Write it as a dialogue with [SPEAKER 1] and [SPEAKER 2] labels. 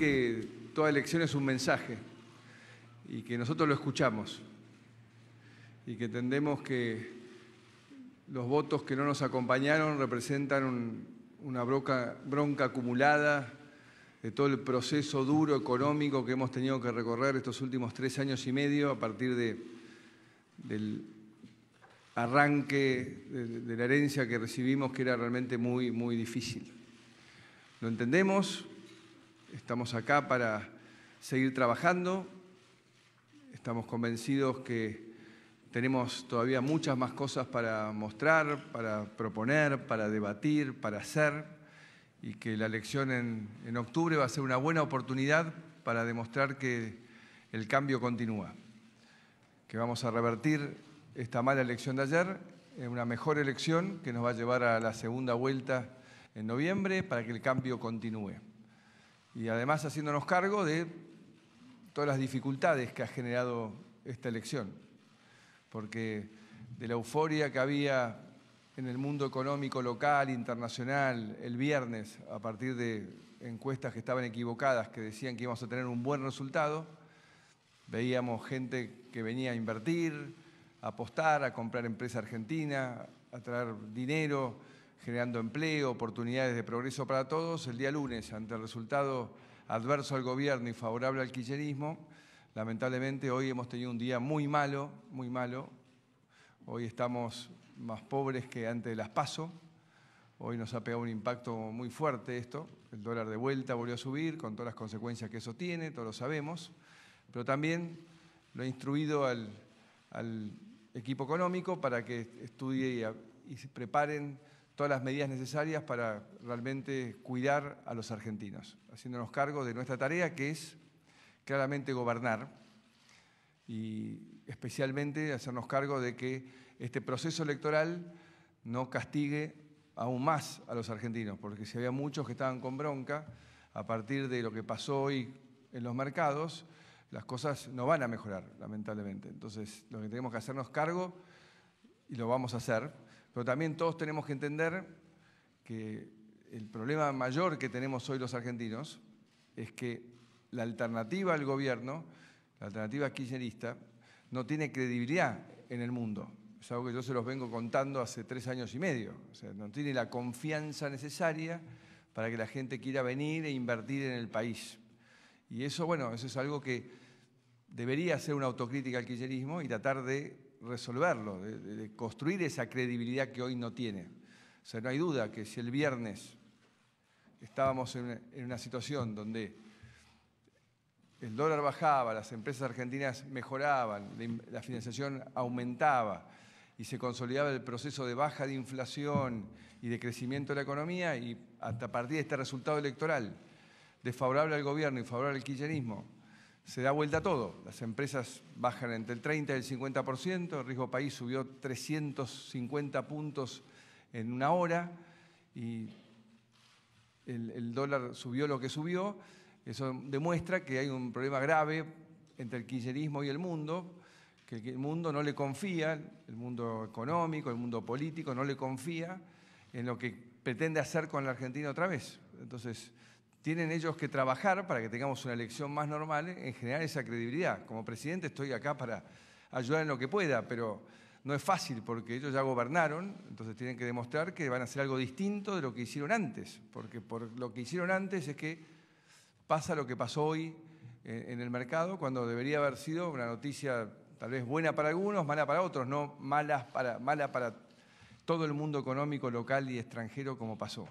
[SPEAKER 1] que toda elección es un mensaje y que nosotros lo escuchamos y que entendemos que los votos que no nos acompañaron representan una bronca, bronca acumulada de todo el proceso duro económico que hemos tenido que recorrer estos últimos tres años y medio a partir de, del arranque de, de la herencia que recibimos que era realmente muy, muy difícil. Lo entendemos, Estamos acá para seguir trabajando. Estamos convencidos que tenemos todavía muchas más cosas para mostrar, para proponer, para debatir, para hacer, y que la elección en, en octubre va a ser una buena oportunidad para demostrar que el cambio continúa, que vamos a revertir esta mala elección de ayer en una mejor elección que nos va a llevar a la segunda vuelta en noviembre para que el cambio continúe y además haciéndonos cargo de todas las dificultades que ha generado esta elección, porque de la euforia que había en el mundo económico local, internacional, el viernes, a partir de encuestas que estaban equivocadas, que decían que íbamos a tener un buen resultado, veíamos gente que venía a invertir, a apostar, a comprar empresa argentina, a traer dinero, generando empleo, oportunidades de progreso para todos, el día lunes, ante el resultado adverso al gobierno y favorable al kirchnerismo, lamentablemente hoy hemos tenido un día muy malo, muy malo. Hoy estamos más pobres que antes de las PASO. Hoy nos ha pegado un impacto muy fuerte esto. El dólar de vuelta volvió a subir con todas las consecuencias que eso tiene, todos lo sabemos. Pero también lo he instruido al, equipo económico para que estudie y, y se preparen todas las medidas necesarias para realmente cuidar a los argentinos, haciéndonos cargo de nuestra tarea que es claramente gobernar y especialmente hacernos cargo de que este proceso electoral no castigue aún más a los argentinos, porque si había muchos que estaban con bronca, a partir de lo que pasó hoy en los mercados, las cosas no van a mejorar, lamentablemente. Entonces, lo que tenemos que hacernos cargo, y lo vamos a hacer, pero también todos tenemos que entender que el problema mayor que tenemos hoy los argentinos es que la alternativa al gobierno, la alternativa kirchnerista, no tiene credibilidad en el mundo. Es algo que yo se los vengo contando hace tres años y medio. O sea, no tiene la confianza necesaria para que la gente quiera venir e invertir en el país. Y eso, bueno, eso es algo que debería ser una autocrítica al kirchnerismo y tratar de resolverlo, de, construir esa credibilidad que hoy no tiene. O sea, no hay duda que si el viernes estábamos en una, situación donde el dólar bajaba, las empresas argentinas mejoraban, la financiación aumentaba y se consolidaba el proceso de baja de inflación y de crecimiento de la economía y hasta a partir de este resultado electoral desfavorable al gobierno y favorable al kirchnerismo, se da vuelta todo. Las empresas bajan entre el 30 y el 50%, el riesgo país subió 350 puntos en una hora y el, dólar subió lo que subió. Eso demuestra que hay un problema grave entre el kirchnerismo y el mundo, que el mundo no le confía, el mundo económico, el mundo político no le confía en lo que pretende hacer con la Argentina otra vez. Entonces, tienen ellos que trabajar para que tengamos una elección más normal eh, en generar esa credibilidad. Como presidente estoy acá para ayudar en lo que pueda, pero no es fácil porque ellos ya gobernaron, entonces tienen que demostrar que van a hacer algo distinto de lo que hicieron antes, porque por lo que hicieron antes es que pasa lo que pasó hoy eh, en el mercado cuando debería haber sido una noticia tal vez buena para algunos, mala para otros, no malas para, mala para todo el mundo económico local y extranjero como pasó.